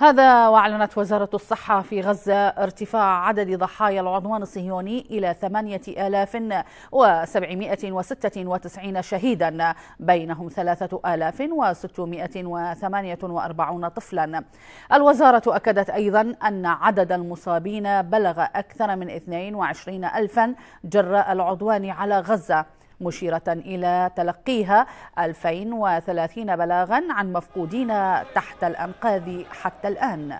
هذا وأعلنت وزارة الصحة في غزة ارتفاع عدد ضحايا العدوان الصهيوني إلى 8796 شهيدا بينهم 3648 طفلا الوزارة أكدت أيضا أن عدد المصابين بلغ أكثر من 22000 ألفا جراء العدوان على غزة مشيرة إلى تلقيها 2030 بلاغا عن مفقودين تحت الأنقاض حتى الآن